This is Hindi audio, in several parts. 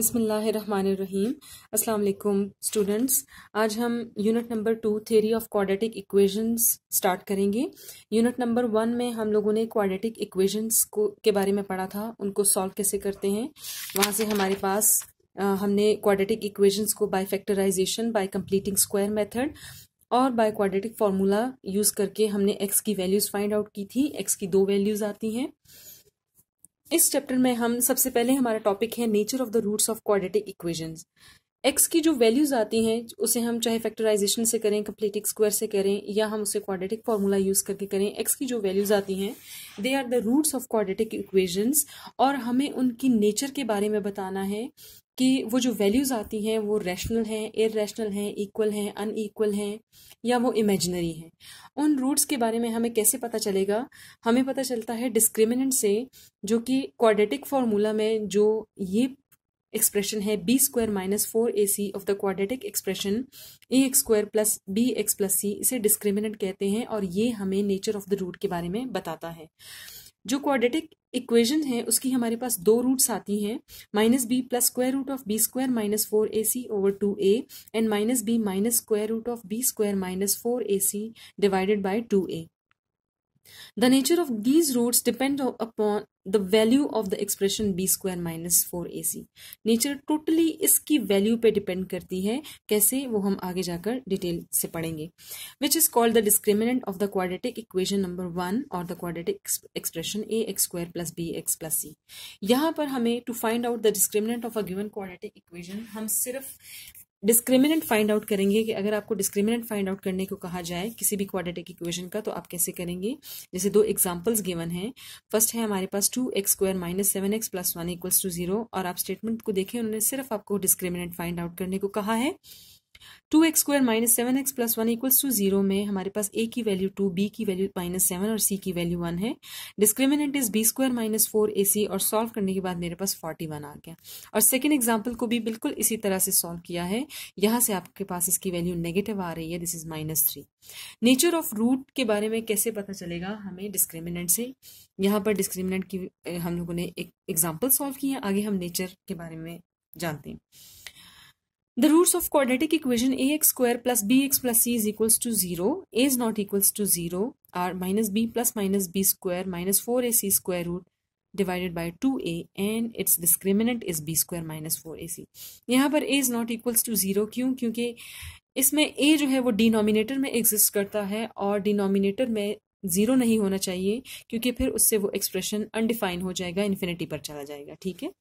बिसमीम अस्सलाम स्टूडेंट्स आज हम unit number two theory of quadratic equations start करेंगे यूनिट नंबर वन में हम लोगों ने क्वाड्रेटिक इक्वेशंस को के बारे में पढ़ा था उनको सॉल्व कैसे करते हैं वहाँ से हमारे पास आ, हमने क्वाड्रेटिक इक्वेशंस को by factorisation by completing square method और बाय क्वाड्रेटिक फार्मूला यूज़ करके हमने एक्स की वैल्यूज़ फाइंड आउट की थी एक्स की दो वैल्यूज़ आती हैं इस चैप्टर में हम सबसे पहले हमारा टॉपिक है nature of the roots of quadratic equations X की जो वैल्यूज आती हैं उसे हम चाहे फैक्टराइजेशन से करें कंप्लीटिक स्क्वायर से करें या हम उसे क्वाड्रेटिक फार्मूला यूज करके करें एक्स की जो वैल्यूज आती हैं they are the roots of quadratic equations और हमें उनकी नेचर के बारे में बताना है कि वो जो वैल्यूज़ आती हैं वो रैशनल हैं इरेशनल हैं इक्वल हैं अनईक्वल हैं या वो इमेजनरी हैं उन रूट्स के बारे में हमें कैसे पता चलेगा हमें पता चलता है डिस्क्रिमिनेंट से जो कि क्वाड्रेटिक फार्मूला में जो ये एक्सप्रेशन है B square minus four A C of the quadratic expression A X square plus B X plus C इसे डिस्क्रिमिनेंट कहते हैं और ये हमें नेचर ऑफ द रूट के बारे में बताता है जो क्वाड्रेटिक इक्वेशन है उसकी हमारे पास दो रूट्स आती हैं minus B plus square root of B square minus four A C over two A and minus B minus square root of B square minus four A C divided by two A the nature of these roots depend upon the value of the expression B square minus four A C nature totally इसकी वैल्यू पे डिपेंड करती है कैसे वो हम आगे जाकर डिटेल से पढ़ेंगे which is called the discriminant of the quadratic equation number one और the quadratic expression A X square plus B X plus C यहाँ पर हमें to find out the discriminant of a given quadratic equation हम सिर्फ डिस्क्रिमिनेंट फाइंड आउट करेंगे कि अगर आपको डिस्क्रिमिनेंट फाइंड आउट करने को कहा जाए किसी भी क्वाड्रेटिक इक्वेशन का तो आप कैसे करेंगे जैसे दो एग्जांपल्स गिवन हैं फर्स्ट है हमारे पास two x square minus seven X plus one equals to zero और आप स्टेटमेंट को देखें उन्होंने सिर्फ आपको डिस्क्रिमिनेंट फाइंड आउट करने को कहा है two x square minus seven X plus one equals to zero में हमारे पास ए की वैल्यू टू बी की वैल्यू माइनस सेवन और सी की वैल्यू वन है discriminant is B square minus four A C और सॉल्व करने के बाद मेरे पास फोर्टी वन आ गया और सेकेंड एग्जाम्पल को भी बिल्कुल इसी तरह से सॉल्व किया है यहाँ से आपके पास इसकी वैल्यू नेगेटिव आ रही है this is minus three nature of root के बारे में कैसे पता चलेगा हमें डिस्क्रिमिनेंट से यहाँ पर डिस्क्रिमिनेंट की हम लोगों ने एक एग्जाम्पल सॉल्व किया आगे हम नेचर के बारे में जानते हैं the roots of quadratic equation A X square plus B X plus C is equals to zero A is not equals to zero are minus B plus minus B square minus four A C square root divided by two A and its discriminant is B square minus four A C यहाँ पर A is not equals to zero क्यों क्योंकि इसमें ए जो है वो डिनोमिनेटर में एग्जिस्ट करता है और डिनोमिनेटर में जीरो नहीं होना चाहिए क्योंकि फिर उससे वो एक्सप्रेशन अनडिफाइन हो जाएगा इन्फिनिटी पर चला जाएगा ठीक है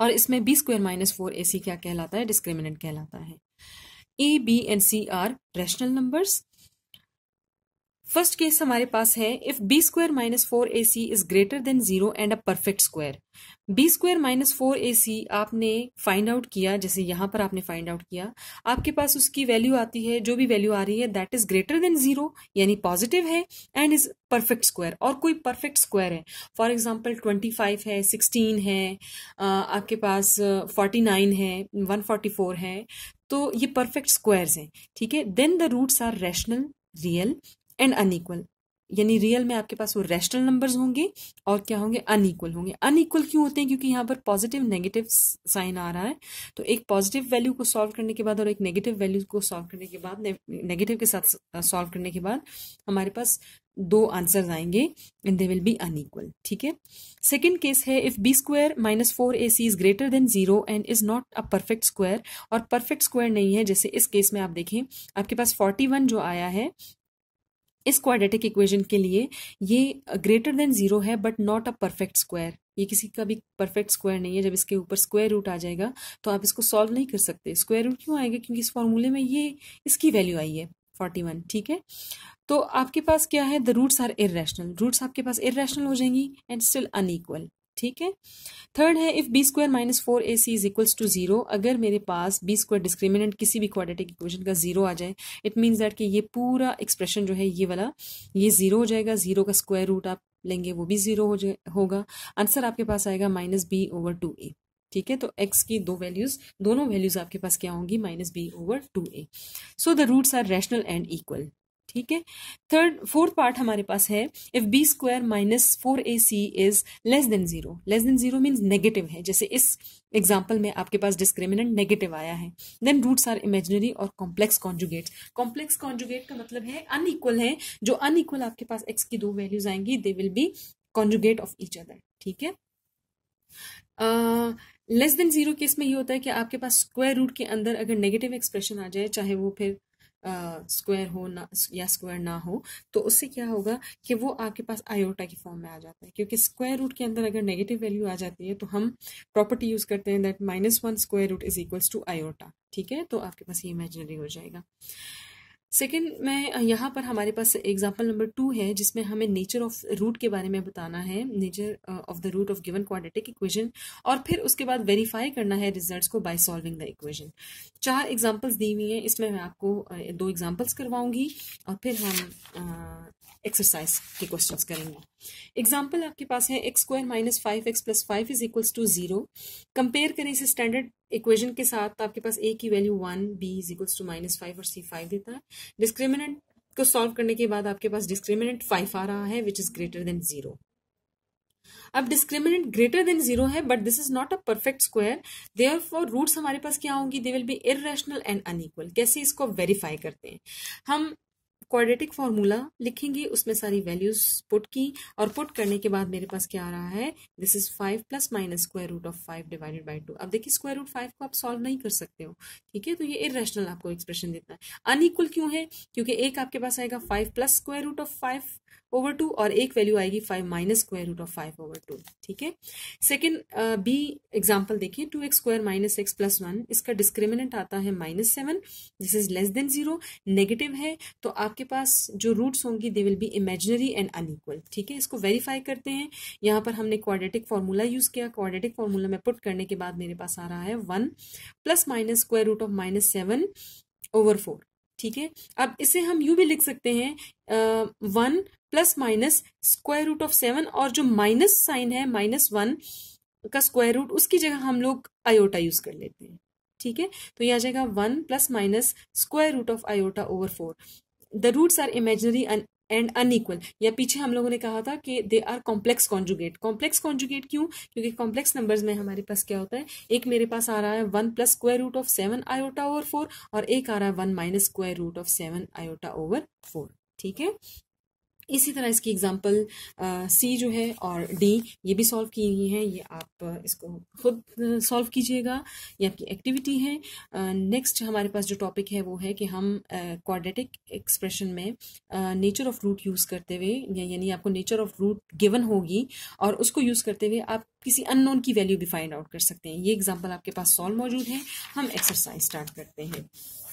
और इसमें बी स्क्वायर माइनस फोर ए सी क्या कहलाता है डिस्क्रिमिनेंट कहलाता है A B and C are rational numbers first case हमारे पास है if B square minus four A C is greater than zero and a perfect square B square minus four A C आपने फाइंड आउट किया जैसे यहां पर आपने फाइंड आउट किया आपके पास उसकी वैल्यू आती है जो भी वैल्यू आ रही है that is greater than zero यानी पॉजिटिव है एंड इज परफेक्ट स्क्वायर और कोई परफेक्ट स्क्वायर है फॉर एग्जाम्पल ट्वेंटी फाइव है सिक्सटीन है आपके पास फोर्टी नाइन है वन फोर्टी फोर है तो ये परफेक्ट स्क्वायर्स हैं ठीक है then the roots are rational real and unequal यानी रियल में आपके पास वो रैशनल नंबर्स होंगे और क्या होंगे अनईक्वल होंगे अनईक्वल क्यों होते हैं क्योंकि यहाँ पर पॉजिटिव नेगेटिव साइन आ रहा है तो एक पॉजिटिव वैल्यू को सॉल्व करने के बाद और एक नेगेटिव वैल्यू को सॉल्व करने के बाद नेगेटिव के साथ सॉल्व करने के बाद हमारे पास दो आंसर आएंगे and they will be unequal ठीक है सेकेंड केस है if B square minus four A C is greater than zero and is not a perfect square और परफेक्ट स्क्वायर नहीं है जैसे इस केस में आप देखें आपके पास फोर्टी वन जो आया है इस क्वाड्रेटिक इक्वेशन के लिए ये ग्रेटर देन जीरो है but not a perfect square ये किसी का भी परफेक्ट स्क्वायर नहीं है जब इसके ऊपर स्क्वायर रूट आ जाएगा तो आप इसको सॉल्व नहीं कर सकते स्क्वायर रूट क्यों आएगा क्योंकि इस फॉर्मूले में ये इसकी वैल्यू आई है फोर्टी वन ठीक है तो आपके पास क्या है the roots are irrational roots आपके पास इरेशनल हो जाएंगी एंड स्टिल अनईक्वल ठीक है थर्ड है if B square minus four A C is equals to zero अगर मेरे पास बी स्क्वायर डिस्क्रिमिनेंट किसी भी क्वाड्रेटिक इक्वेशन का जीरो आ जाए इट मीन्स दैट कि ये पूरा एक्सप्रेशन जो है ये वाला ये जीरो हो जाएगा जीरो का स्क्वायर रूट आप लेंगे वो भी जीरो हो जाए होगा आंसर आपके पास आएगा minus B over two A ठीक है तो x की दो वैल्यूज दोनों वैल्यूज आपके पास क्या होंगी minus B over two A so the roots are rational and equal ठीक है थर्ड फोर्थ पार्ट हमारे पास है if B square minus four A C is less than zero less than zero means negative है जैसे इस एग्जाम्पल में आपके पास डिस्क्रिमिनेंट नेगेटिव आया है देन रूट्स आर इमेजिनरी और कॉम्प्लेक्स कॉन्जुगेट कॉम्प्लेक्स कॉन्जुगेट का मतलब है अनइक्वल है जो अनइक्वल आपके पास एक्स की दो वैल्यूज आएंगी they will be conjugate of each other ठीक है लेस देन जीरो केस में ये होता है कि आपके पास स्क्वायर रूट के अंदर अगर नेगेटिव एक्सप्रेशन आ जाए चाहे वो फिर स्क्वायर हो ना या स्क्वायर ना हो तो उससे क्या होगा कि वो आपके पास आयोटा के फॉर्म में आ जाता है क्योंकि स्क्वायर रूट के अंदर अगर नेगेटिव वैल्यू आ जाती है तो हम प्रॉपर्टी यूज़ करते हैं that minus one square root is equals to iota ठीक है तो आपके पास ये इमेजिनरी हो जाएगा सेकेंड मैं यहाँ पर हमारे पास एग्जाम्पल नंबर टू है जिसमें हमें नेचर ऑफ रूट के बारे में बताना है nature of the root of given quadratic equation और फिर उसके बाद वेरीफाई करना है रिजल्ट्स को बाय सॉल्विंग द इक्वेशन चार एग्जाम्पल्स दी हुई हैं इसमें मैं आपको दो एग्ज़ाम्पल्स करवाऊंगी और फिर हम एक्सरसाइज के क्वेश्चन करेंगे एग्जाम्पल आपके पास है x square minus five X plus five is equals to zero compare करें इसे स्टैंडर्ड इक्वेशन के साथ आपके पास ए की value one B is equals to minus five और सी फाइव देता है डिस्क्रिमिनेंट को सॉल्व करने के बाद आपके पास डिस्क्रिमिनेंट फाइव आ रहा है which is greater than zero अब डिस्क्रिमिनेंट ग्रेटर देन जीरो है but this is not a perfect square therefore roots हमारे पास क्या होंगी they will be irrational and unequal कैसे इसको वेरीफाई करते हैं हम क्वाड्रेटिक फॉर्मूला लिखेंगे उसमें सारी वैल्यूज पुट की और पुट करने के बाद मेरे पास क्या आ रहा है this is five plus minus square root of five divided by two अब देखिए स्क्वायर रूट फाइव को आप सॉल्व नहीं कर सकते हो ठीक है तो ये इरेशनल आपको एक्सप्रेशन देता है अनइक्वल क्यों है क्योंकि एक आपके पास आएगा five plus square root of five over two और एक वैल्यू आएगी five minus square root of five over two ठीक है सेकेंड बी एग्जाम्पल देखिए two x square minus x plus one इसका डिस्क्रिमिनेंट आता है minus seven this is less than zero negative है तो आपके पास जो रूट्स होंगी they will be imaginary and unequal ठीक है इसको वेरीफाई करते हैं यहाँ पर हमने क्वाड्रेटिक फॉर्मूला यूज किया क्वाड्रेटिक फॉर्मूला में पुट करने के बाद मेरे पास आ रहा है one plus minus square root of minus seven over four ठीक है अब इसे हम यू भी लिख सकते हैं one plus minus square root of seven और जो माइनस साइन है माइनस वन का स्क्वायर रूट उसकी जगह हम लोग आयोटा यूज कर लेते हैं ठीक है तो ये आ जाएगा one plus minus square root of iota over four the roots are imaginary and and unequal या पीछे हम लोगों ने कहा था कि they are complex conjugate complex conjugate क्यों क्योंकि कॉम्प्लेक्स नंबर्स में हमारे पास क्या होता है एक मेरे पास आ रहा है one plus square root of seven iota over four और एक आ रहा है one minus square root of seven iota over four ठीक है इसी तरह इसकी एग्जाम्पल सी जो है और डी ये भी सॉल्व की हुई है ये आप इसको खुद सॉल्व कीजिएगा ये आपकी एक्टिविटी है नेक्स्ट हमारे पास जो टॉपिक है वो है कि हम क्वाड्रेटिक एक्सप्रेशन में नेचर ऑफ रूट यूज़ करते हुए यानी आपको नेचर ऑफ रूट गिवन होगी और उसको यूज़ करते हुए आप किसी अननोन की वैल्यू भी फाइंड आउट कर सकते हैं ये एग्जाम्पल आपके पास सॉल्व मौजूद है हम एक्सरसाइज स्टार्ट करते हैं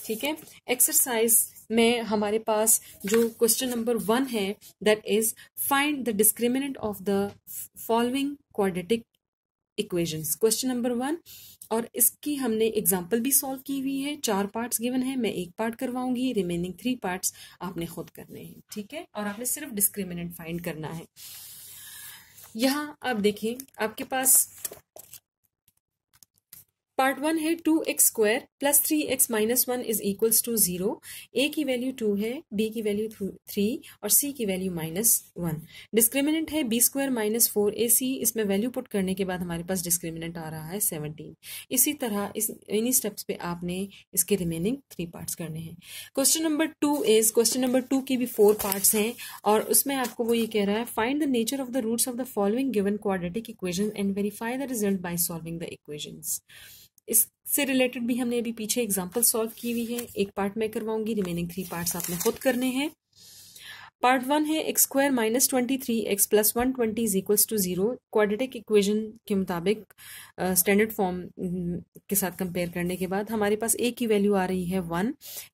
ठीक है एक्सरसाइज में हमारे पास जो क्वेश्चन नंबर वन है that is find the discriminant of the following quadratic equations question number one और इसकी हमने एग्जाम्पल भी सॉल्व की हुई है चार पार्ट्स गिवन है मैं एक पार्ट करवाऊंगी रिमेनिंग थ्री पार्ट्स आपने खुद करने हैं ठीक है और आपने सिर्फ डिस्क्रिमिनेंट फाइंड करना है यहाँ आप देखें आपके पास पार्ट वन है two x square plus three x minus one is equals to zero A की वैल्यू टू है बी की वैल्यू थ्री और सी की वैल्यू माइनस वन डिस्क्रिमिनेंट है बी स्क्वायर माइनस फोर ए सी इसमें वैल्यू पुट करने के बाद हमारे पास डिस्क्रिमिनेंट आ रहा है सेवनटीन इसी तरह इस इन्हीं स्टेप्स पे आपने इसके रिमेनिंग थ्री पार्ट्स करने हैं question number two is question number two की भी फोर पार्ट्स हैं और उसमें आपको वो ये कह रहा है find the nature of the roots of the following given quadratic equation and verify the result by solving the equations इससे रिलेटेड भी हमने अभी पीछे एग्जाम्पल सॉल्व की हुई है एक पार्ट मैं करवाऊंगी रिमेनिंग थ्री पार्ट आपने खुद करने हैं पार्ट वन है x square minus twenty three x plus one twenty is equals to zero quadratic equation के मुताबिक स्टैंडर्ड फॉर्म के साथ कंपेयर करने के बाद हमारे पास ए की वैल्यू आ रही है वन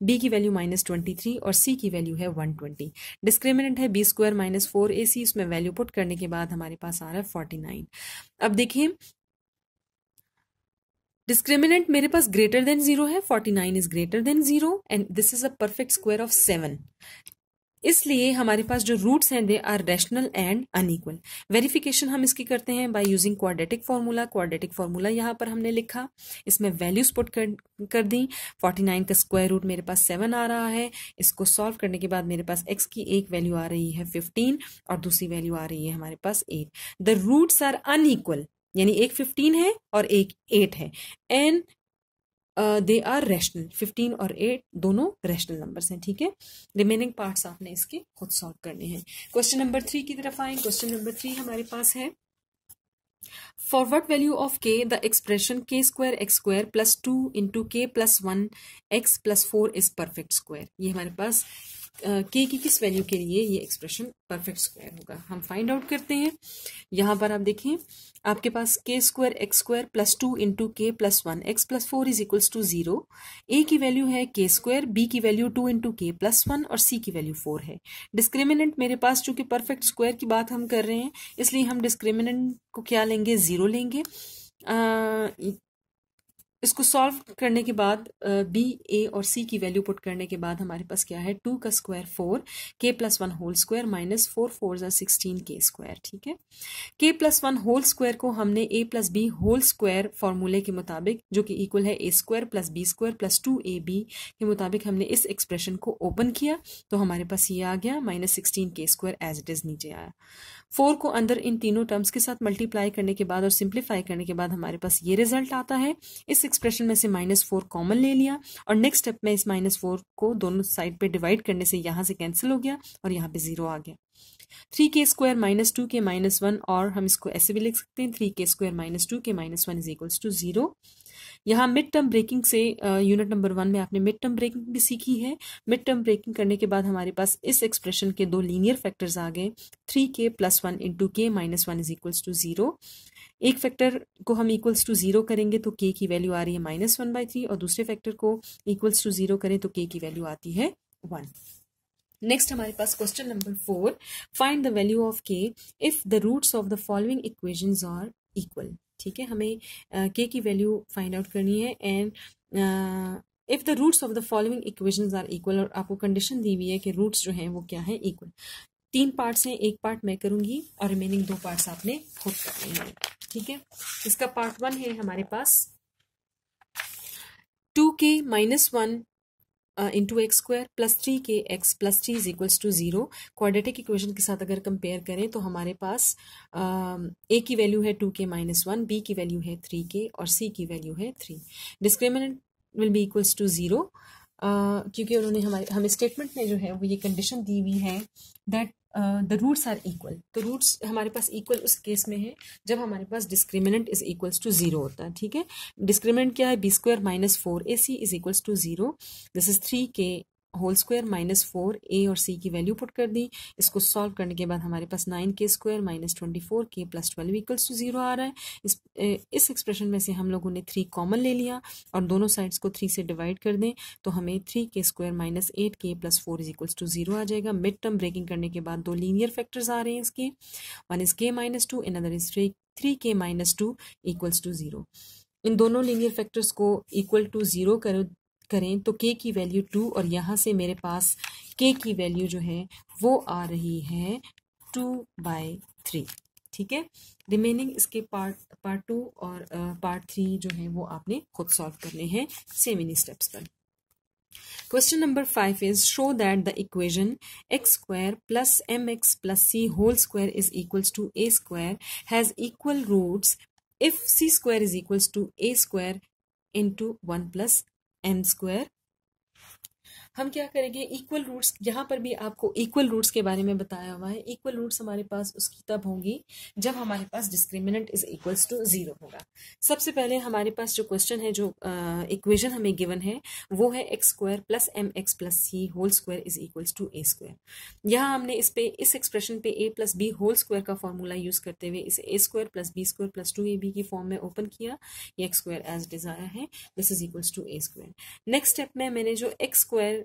बी की वैल्यू माइनस ट्वेंटी थ्री और सी की वैल्यू है वन ट्वेंटी डिस्क्रिमिनेंट है बी स्क्वायर माइनस फोर ए सी उसमें वैल्यू पुट करने के बाद हमारे पास आ रहा है फोर्टी नाइन अब देखिए डिस्क्रिमिनेंट मेरे पास ग्रेटर देन जीरो है forty nine is greater than zero and this is a perfect square of seven इसलिए हमारे पास जो रूट्स हैं they are rational and unequal verification हम इसकी करते हैं by using quadratic formula quadratic formula यहाँ पर हमने लिखा इसमें वैल्यूज पुट कर कर दी 49 का स्क्वायर रूट मेरे पास 7 आ रहा है इसको सॉल्व करने के बाद मेरे पास x की एक वैल्यू आ रही है 15 और दूसरी वैल्यू आ रही है हमारे पास 8 द रूट्स आर अनइक्वल यानी एक फिफ्टीन है और एक एट है and they are rational fifteen और एट दोनों रैशनल नंबर्स हैं ठीक है रिमेनिंग पार्ट्स आपने इसके खुद सॉल्व करने हैं क्वेश्चन नंबर थ्री की तरफ आए क्वेश्चन नंबर थ्री हमारे पास है forward value of K the expression K square x square plus two 2 into K plus one x plus four is perfect square ये हमारे पास के की किस वैल्यू के लिए ये एक्सप्रेशन परफेक्ट स्क्वायर होगा हम फाइंड आउट करते हैं यहाँ पर आप देखें आपके पास K square x square plus two into के plus one x plus four is equals to zero A की वैल्यू है के स्क्वायर बी की वैल्यू टू इंटू के प्लस वन और सी की वैल्यू फोर है डिस्क्रिमिनेंट मेरे पास चूंकि परफेक्ट स्क्वायर की बात हम कर रहे हैं इसलिए हम डिस्क्रिमिनेंट को क्या लेंगे जीरो लेंगे इसको सॉल्व करने के बाद बी ए और सी की वैल्यू पुट करने के बाद हमारे पास क्या है टू का square four K plus one whole square minus four four जो सिक्सटीन के स्क्वायर ठीक है K plus one whole square को हमने A plus B whole square फॉर्मूले के मुताबिक जो कि इक्वल है ए square plus B square plus two ए बी के मुताबिक हमने इस एक्सप्रेशन को ओपन किया तो हमारे पास ये आ गया minus sixteen K square as it is नीचे आया फोर को अंदर इन तीनों टर्म्स के साथ मल्टीप्लाई करने के बाद और सिंप्लीफाई करने के बाद हमारे पास ये रिजल्ट आता है इस एक्सप्रेशन में से माइनस फोर कॉमन ले लिया और नेक्स्ट स्टेप में इस माइनस फोर को दोनों साइड पे डिवाइड करने से यहाँ से कैंसिल हो गया और यहाँ पे जीरो आ गया three K square minus two K minus one और हम इसको ऐसे भी लिख सकते हैं three K square minus two K minus one is equals to zero यहाँ मिड टर्म ब्रेकिंग से यूनिट नंबर वन में आपने मिड टर्म ब्रेकिंग भी सीखी है मिड टर्म ब्रेकिंग करने के बाद हमारे पास इस एक्सप्रेशन के दो लीनियर फैक्टर्स आ गए three K plus one into के minus one is equals to zero एक फैक्टर को हम इक्वल्स टू ज़ीरो करेंगे तो के की वैल्यू आ रही है माइनस वन बाई थ्री और दूसरे फैक्टर को इक्वल्स टू ज़ीरो करें तो के की वैल्यू आती है वन नेक्स्ट हमारे पास question number four find the value of K if the roots of the following equations are equal ठीक है हमें के uh, की वैल्यू फाइंड आउट करनी है and if the roots of the following equations are equal और आपको कंडीशन दी हुई है कि रूट्स जो हैं वो क्या है इक्वल तीन पार्ट्स हैं एक पार्ट मैं करूंगी और रिमेनिंग दो पार्ट्स आपने खुद करने हैं ठीक है इसका पार्ट वन है हमारे पास two K minus one into x square plus three K x plus three is equals to zero quadratic equation के साथ अगर कंपेयर करें तो हमारे पास ए um, की वैल्यू है two K minus one B की वैल्यू है थ्री के और सी की वैल्यू है three discriminant will be equals to zero क्योंकि उन्होंने हमारे हमें स्टेटमेंट में जो है वो ये कंडीशन दी हुई है that the roots are equal तो रूट्स हमारे पास इक्वल उस केस में है जब हमारे पास discriminant is equals to zero होता है ठीक है डिस्क्रिमिनेंट क्या है B square minus four A C is equals to zero this is three K whole square minus four A और सी की वैल्यू पुट कर दी इसको सॉल्व करने के बाद हमारे पास nine K square minus twenty four K plus twelve equals to zero आ रहा है इस इस एक्सप्रेशन में से हम लोगों ने थ्री कॉमन ले लिया और दोनों साइड्स को थ्री से डिवाइड कर दें तो हमें three K square minus eight K plus four is equals to zero आ जाएगा मिड टर्म ब्रेकिंग करने के बाद दो लीनियर फैक्टर्स आ रहे हैं इसके one is K minus two in other is three K minus two equals to zero इन दोनों लीनियर फैक्टर्स को इक्वल टू जीरो कर करें तो के की वैल्यू टू और यहाँ से मेरे पास के की वैल्यू जो है वो आ रही है टू बाय थ्री ठीक है रिमेनिंग इसके पार्ट पार्ट टू और पार्ट थ्री जो है वो आपने खुद सॉल्व करने हैं सेम इन स्टेप्स पर question number five is show that the equation x square plus M x plus C whole square is equals to A square has equal roots if C square is equals to A square into one plus m square हम क्या करेंगे इक्वल रूट्स यहाँ पर भी आपको इक्वल रूट्स के बारे में बताया हुआ है इक्वल रूट्स हमारे पास उसकी तब होंगी जब हमारे पास discriminant is equals to zero होगा सबसे पहले हमारे पास जो क्वेश्चन है जो इक्वेशन uh, हमें गिवन है वो है x square plus M x plus C whole square is equals to A square यहाँ हमने इस पे इस एक्सप्रेशन पे A plus B whole square का फॉर्मूला यूज करते हुए इसे A square plus B square plus two A B की फॉर्म में ओपन किया ये एक्स स्क्वायर एज डिजायर है this is equals to A square next step में मैंने जो एक्स स्क्वायर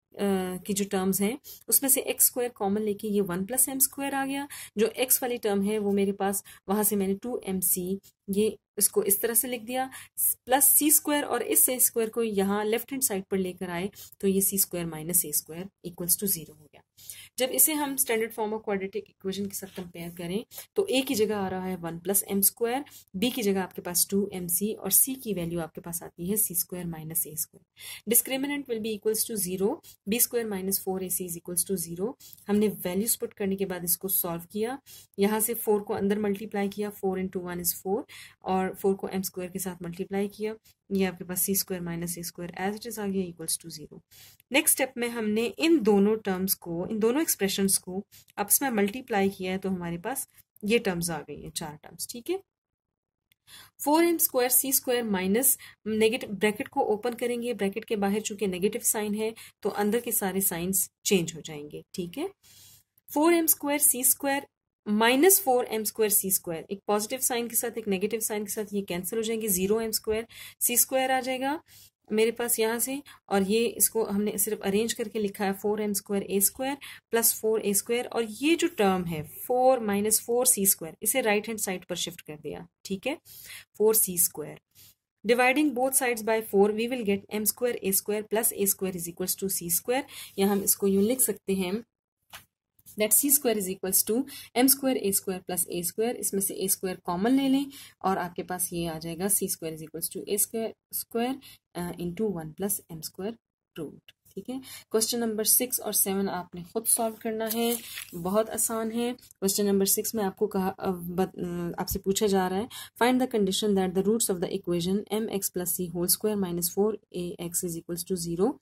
की जो टर्म्स हैं उसमें से एक्स स्क्वायर कॉमन लेके ये वन प्लस एम स्क्वायर आ गया जो एक्स वाली टर्म है वो मेरे पास वहाँ से मैंने टू एम सी ये इसको इस तरह से लिख दिया प्लस सी स्क्वायर और इस ए स्क्वायर को यहाँ लेफ्ट हैंड साइड पर लेकर आए तो ये C square minus A square equals to zero हो गया जब इसे हम standard form of quadratic equation के साथ कंपेयर करें तो ए की जगह आ रहा है one plus M square B की जगह आपके पास टू एम सी और सी की वैल्यू आपके पास आती है C square minus A square discriminant will be equals to zero B square minus four A C is equals to zero हमने वैल्यूज पुट करने के बाद इसको सॉल्व किया यहाँ से फोर को अंदर मल्टीप्लाई किया four into one is four और फोर को एम स्क्वायर के साथ मल्टीप्लाई किया ये आपके पास सी square minus A square as it is आ गया equals to zero next step में हमने इन दोनों टर्म्स को इन दोनों एक्सप्रेशन को आपस में मल्टीप्लाई किया है तो हमारे पास ये टर्म्स आ गई हैं चार टर्म्स ठीक है फोर एम स्क्वायर सी स्क्वायर माइनस नेगेटिव ब्रैकेट को ओपन करेंगे ब्रैकेट के बाहर चूंकि नेगेटिव साइन है तो अंदर के सारे साइंस चेंज हो जाएंगे ठीक है फोर एम स्क्वायर सी square minus four M square सी स्क्वायर एक पॉजिटिव साइन के साथ एक नेगेटिव साइन के साथ ये कैंसिल हो जाएंगे जीरो एम स्क्वायर सी स्क्वायर आ जाएगा मेरे पास यहाँ से और ये इसको हमने सिर्फ अरेंज करके लिखा है four M square a square plus four a square और ये जो टर्म है four minus four c square इसे राइट हैंड साइड पर शिफ्ट कर दिया ठीक है four c square dividing both sides by four we will get m square a square plus a square is equals to c square या हम इसको यूँ लिख सकते हैं that c square is equals to M square a square plus a square इसमें से ए स्क्वायर कॉमन ले लें और आपके पास ये आ जाएगा c square is equals to A square square into one plus M square root ठीक है क्वेश्चन नंबर सिक्स और सेवन आपने खुद सॉल्व करना है बहुत आसान है क्वेश्चन नंबर सिक्स में आपको कहा आपसे पूछा जा रहा है find the condition that the roots of the equation m x plus C whole square minus four a x is equals to zero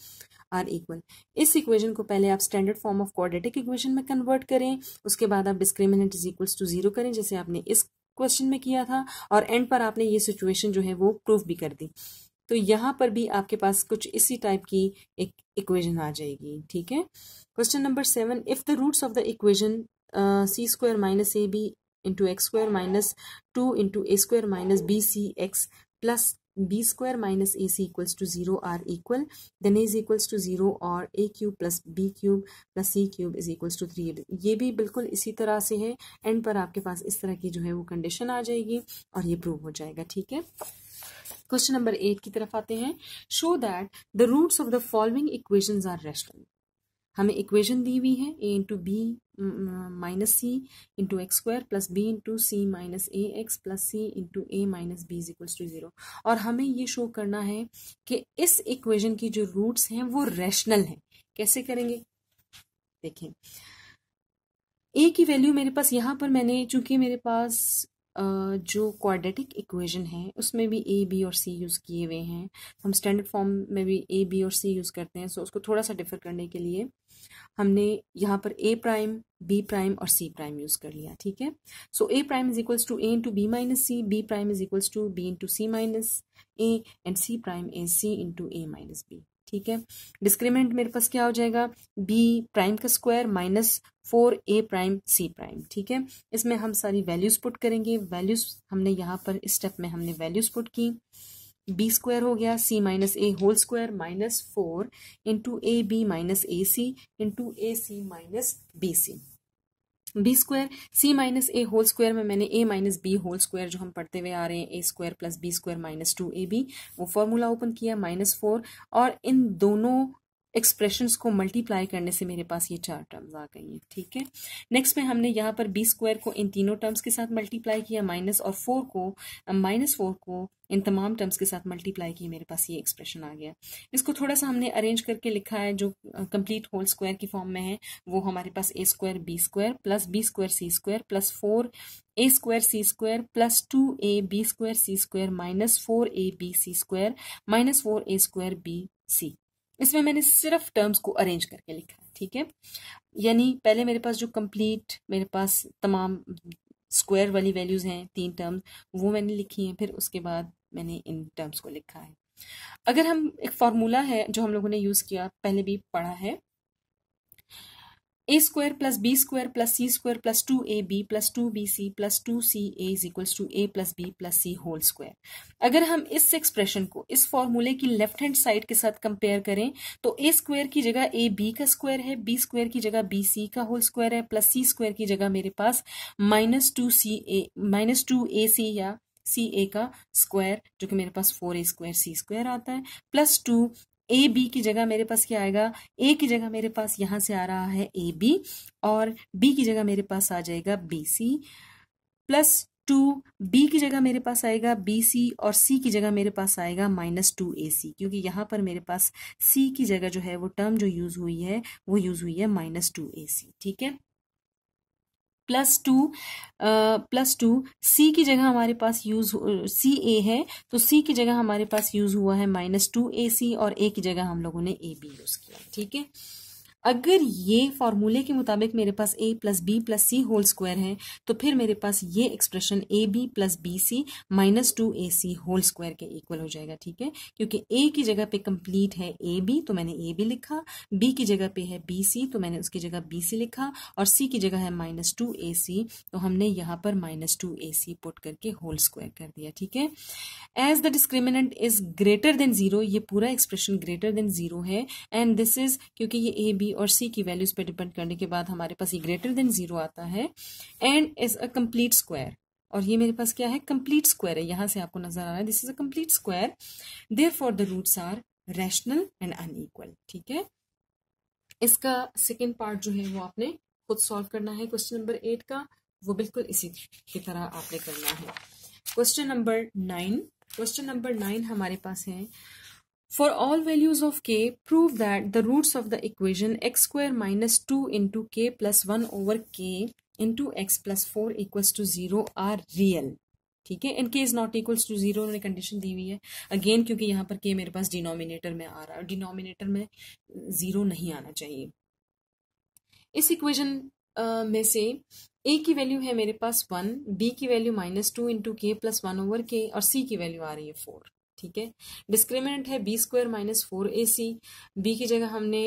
are equal इस इक्वेशन को पहले आप standard form of quadratic equation में कन्वर्ट करें उसके बाद आप discriminant is equals to zero करें जैसे आपने इस क्वेश्चन में किया था और एंड पर आपने ये सिचुएशन जो है वो प्रूव भी कर दी तो यहाँ पर भी आपके पास कुछ इसी टाइप की एक इक्वेशन आ जाएगी ठीक है question number seven if the roots of the equation c square minus a b into x square minus two into a square minus b c x plus B square minus a c equals to zero are equal then is equals to zero और a cube plus b cube plus c cube is equals to three ये भी बिल्कुल इसी तरह से है एंड पर आपके पास इस तरह की जो है वो कंडीशन आ जाएगी और ये प्रूव हो जाएगा ठीक है क्वेश्चन नंबर एट की तरफ आते हैं show that the roots of the following equation are rational हमें इक्वेशन दी हुई है a into b minus c into x square plus b into c minus a x plus c into a minus b is equals to zero और हमें ये शो करना है कि इस इक्वेशन की जो रूट्स हैं वो रैशनल हैं कैसे करेंगे देखें ए की वैल्यू मेरे पास यहाँ पर मैंने चूंकि मेरे पास जो क्वाड्रेटिक इक्वेशन है उसमें भी ए बी और सी यूज़ किए हुए हैं हम स्टैंडर्ड फॉर्म में भी ए बी और सी यूज़ करते हैं सो उसको थोड़ा सा डिफर करने के लिए हमने यहाँ पर ए प्राइम बी प्राइम और सी प्राइम यूज़ कर लिया ठीक है so a prime is equals to a into b minus c b prime is equals to b into c minus a and c prime is c into a minus b ठीक है डिस्क्रिमिनेंट मेरे पास क्या हो जाएगा बी प्राइम का square minus four a prime c prime ठीक है इसमें हम सारी वैल्यूज पुट करेंगे वैल्यूज हमने यहाँ पर स्टेप में हमने वैल्यूज पुट की बी स्क्वायर हो गया c minus a whole square minus four into a b minus a c into a c minus b c b square c minus a whole square में मैंने a minus b whole square जो हम पढ़ते हुए आ रहे हैं a square plus B square minus two A b वो फॉर्मूला ओपन किया माइनस फोर और इन दोनों एक्सप्रेशंस को मल्टीप्लाई करने से मेरे पास ये चार टर्म्स आ गई हैं ठीक है नेक्स्ट में हमने यहाँ पर बी स्क्वायर को इन तीनों टर्म्स के साथ मल्टीप्लाई किया माइनस और फोर को माइनस फोर को इन तमाम टर्म्स के साथ मल्टीप्लाई किया मेरे पास ये एक्सप्रेशन आ गया इसको थोड़ा सा हमने अरेंज करके लिखा है जो कंप्लीट होल स्क्वायर की फॉर्म में है वो हमारे पास a square B square plus B square C square plus four a square C square plus two A b square C square minus four a b c square minus four a square b c इसमें मैंने सिर्फ टर्म्स को अरेंज करके लिखा है ठीक है यानी पहले मेरे पास जो कंप्लीट मेरे पास तमाम स्क्वायर वाली वैल्यूज़ हैं तीन टर्म्स वो मैंने लिखी हैं फिर उसके बाद मैंने इन टर्म्स को लिखा है अगर हम एक फार्मूला है जो हम लोगों ने यूज़ किया पहले भी पढ़ा है ए square plus B square plus c square plus two A b plus two b c plus two c a is equals to a plus b plus C whole square अगर हम इस एक्सप्रेशन को इस फॉर्मूले की लेफ्ट हैंड साइड के साथ कंपेयर करें तो ए स्क्वायर की जगह ए बी का स्क्वायर है बी स्क्वायर की जगह बी सी का होल स्क्वायर है प्लस सी स्क्वायर की जगह मेरे पास minus two c a minus two a c या सी ए का स्क्वायर जो कि मेरे पास four a square C square आता है प्लस टू ए बी की जगह मेरे पास क्या आएगा ए की जगह मेरे पास यहाँ से आ रहा है ए बी और बी की जगह मेरे पास आ जाएगा b c plus two B की जगह मेरे पास आएगा बी सी और सी की जगह मेरे पास आएगा माइनस टू ए सी क्योंकि यहाँ पर मेरे पास सी की जगह जो है वो टर्म जो यूज़ हुई है वो यूज़ हुई है माइनस टू ए सी ठीक है plus two plus two c की जगह हमारे पास यूज सी ए है तो सी की जगह हमारे पास यूज हुआ है माइनस टू ए सी और ए की जगह हम लोगों ने ए बी यूज किया ठीक है अगर ये फार्मूले के मुताबिक मेरे पास a plus b plus C whole square है तो फिर मेरे पास ये expression a b plus b c minus two a c whole square के इक्वल हो जाएगा ठीक है क्योंकि ए की जगह पे कंप्लीट है ए बी तो मैंने ए बी लिखा बी की जगह पे है बी सी तो मैंने उसकी जगह बी सी लिखा और सी की जगह है माइनस टू ए सी तो हमने यहाँ पर minus two a c put करके होल स्क्वायर कर दिया ठीक है as the discriminant is greater than zero पूरा एक्सप्रेशन ग्रेटर देन जीरो है एंड दिस इज क्योंकि ये ए बी और सी की वैल्यूज पे डिपेंड करने के बाद हमारे पास ये ग्रेटर देन जीरो आता है and is a complete square और ये मेरे पास क्या है कंप्लीट स्क्वायर है यहां से आपको नजर आ रहा है this is a complete square therefore the roots are rational and unequal ठीक है इसका सेकेंड पार्ट जो है वो आपने खुद सॉल्व करना है क्वेश्चन नंबर एट का वो बिल्कुल इसी की तरह आपने करना है question number nine question number nine हमारे पास है For all values of k, prove that the roots of the equation x square minus 2 into k plus 1 over k into x plus 4 equals to 0 are real. ठीक है इन k is not equals to zero उन्होंने कंडीशन दी हुई है अगेन क्योंकि यहां पर के मेरे पास डिनोमिनेटर में आ रहा है डिनोमिनेटर में जीरो नहीं आना चाहिए इस इक्वेशन में से ए की वैल्यू है मेरे पास वन बी की वैल्यू माइनस टू इंटू के प्लस वन ओवर के और सी की वैल्यू आ रही है फोर ठीक है डिस्क्रिमिनेंट है बी स्क्वायर माइनस फोर ए सी बी की जगह हमने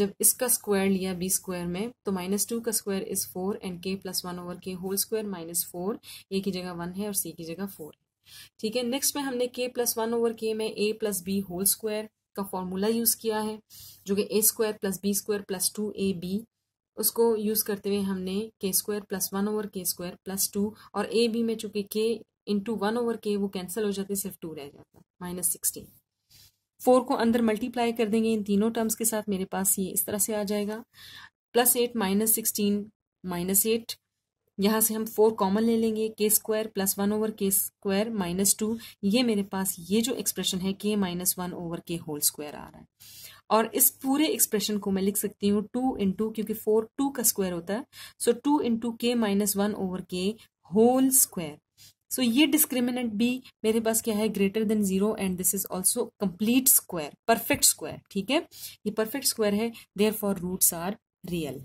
जब इसका स्क्वायर लिया बी स्क्वायर में तो माइनस टू का square is four and k plus one over k whole square minus four a की जगह वन है और सी की जगह फोर ठीक है नेक्स्ट में हमने के प्लस वन ओवर के में a plus B whole square का फॉर्मूला यूज किया है जो कि a square plus B square plus two A b उसको यूज करते हुए हमने k square plus one over k square plus two और ए बी में चूंकि के इंटू वन ओवर के वो कैंसिल हो जाते सिर्फ टू रह जाता माइनस सिक्सटीन फोर को अंदर मल्टीप्लाई कर देंगे इन तीनों टर्म्स के साथ मेरे पास ये इस तरह से आ जाएगा plus eight minus sixteen minus eight यहाँ से हम फोर कॉमन ले लेंगे k square plus one over k square minus two ये मेरे पास ये जो एक्सप्रेशन है k minus one over k whole square आ रहा है और इस पूरे एक्सप्रेशन को मैं लिख सकती हूँ टू इंटू क्योंकि फोर टू का स्क्वायर होता है सो टू इंटू के minus one over k whole square so ये डिस्क्रिमिनेंट भी मेरे पास क्या है greater than zero and this is also complete square perfect square ठीक है ये परफेक्ट स्क्वायर है therefore roots are real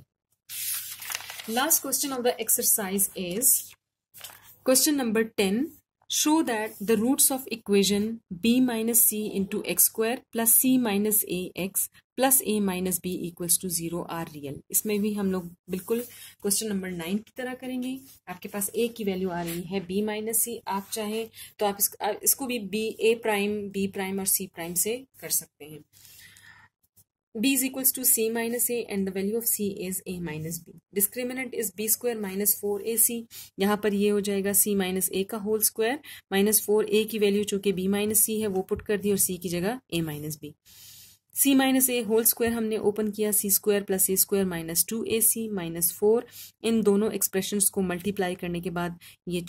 last question of the exercise is question number ten show that the roots of equation b minus c into x square plus c minus a x plus a minus b equals to zero are real इसमें भी हम लोग बिल्कुल क्वेश्चन नंबर नाइन की तरह करेंगे आपके पास ए की वैल्यू आ रही है बी माइनस सी आप चाहें तो आप इसको, इसको भी b a prime b prime और सी प्राइम से कर सकते हैं b is equals to c minus a and the value of c is a minus b. Discriminant is b square minus 4ac. यहाँ पर ये हो जाएगा c minus a का whole square minus four a की वैल्यू चूंकि b minus c है वो पुट कर दी और c की जगह a minus b. C minus a whole square हमने ओपन किया c square plus a square minus two a c minus four इन दोनों एक्सप्रेशंस को मल्टीप्लाई करने के बाद ये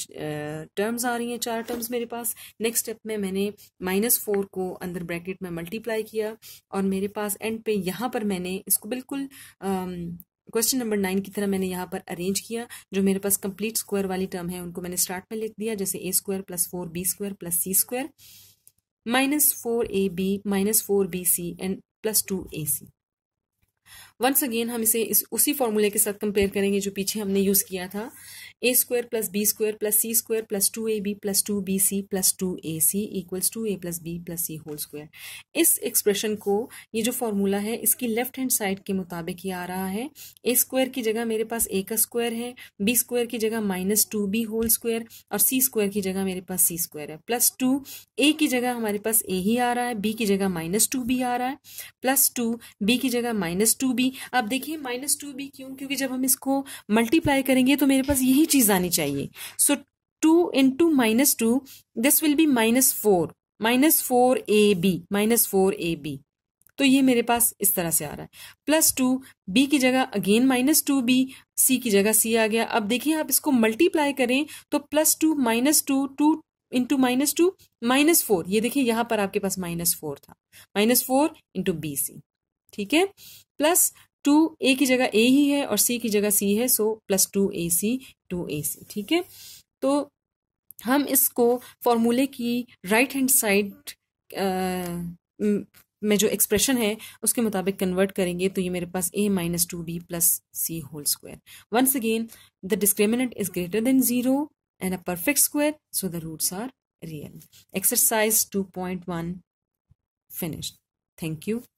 टर्म्स आ रही हैं चार टर्म्स मेरे पास नेक्स्ट स्टेप में मैंने माइनस फोर को अंदर ब्रैकेट में मल्टीप्लाई किया और मेरे पास एंड पे यहाँ पर मैंने इसको बिल्कुल क्वेश्चन नंबर नाइन की तरह मैंने यहाँ पर अरेंज किया जो मेरे पास कंप्लीट स्क्वायर वाली टर्म है उनको मैंने स्टार्ट में लिख दिया जैसे a square plus four b square plus c square minus 4ab minus 4bc and plus two a c once again हम इसे इस उसी फॉर्मूले के साथ कंपेयर करेंगे जो पीछे हमने यूज़ किया था a square plus B square plus c square plus two A b plus two b c plus two a c equals to a plus b plus C whole square इस एक्सप्रेशन को ये जो फॉर्मूला है इसकी लेफ्ट हैंड साइड के मुताबिक ही आ रहा है ए स्क्वायर की जगह मेरे पास ए का स्क्वायर है बी स्क्वायर की जगह minus two b whole square और सी स्क्वायर की जगह मेरे पास सी स्क्वायर है प्लस टू ए की जगह हमारे पास ए ही आ रहा है बी की जगह माइनस टू बी आ रहा है प्लस टू बी की जगह माइनस टू बी अब देखिए माइनस टू बी क्यों क्योंकि जब हम इसको मल्टीप्लाई करेंगे तो मेरे पास यही वही चीज आनी चाहिए so two into minus two this will be minus four minus four a b minus four a b तो ये मेरे पास इस तरह से आ रहा है प्लस टू बी की जगह again minus two b c की जगह सी आ गया अब देखिए आप इसको मल्टीप्लाई करें तो plus two minus two two into minus two minus four ये देखिए यहां पर आपके पास माइनस फोर था minus four into b c ठीक है प्लस टू ए की जगह ए ही है और सी की जगह सी है so plus two a c two a c ठीक है तो हम इसको फॉर्मूले की राइट हैंड साइड में जो एक्सप्रेशन है उसके मुताबिक कन्वर्ट करेंगे तो ये मेरे पास a minus two b plus C whole square once again the discriminant is greater than zero and a perfect square so the roots are real exercise two point one finished thank you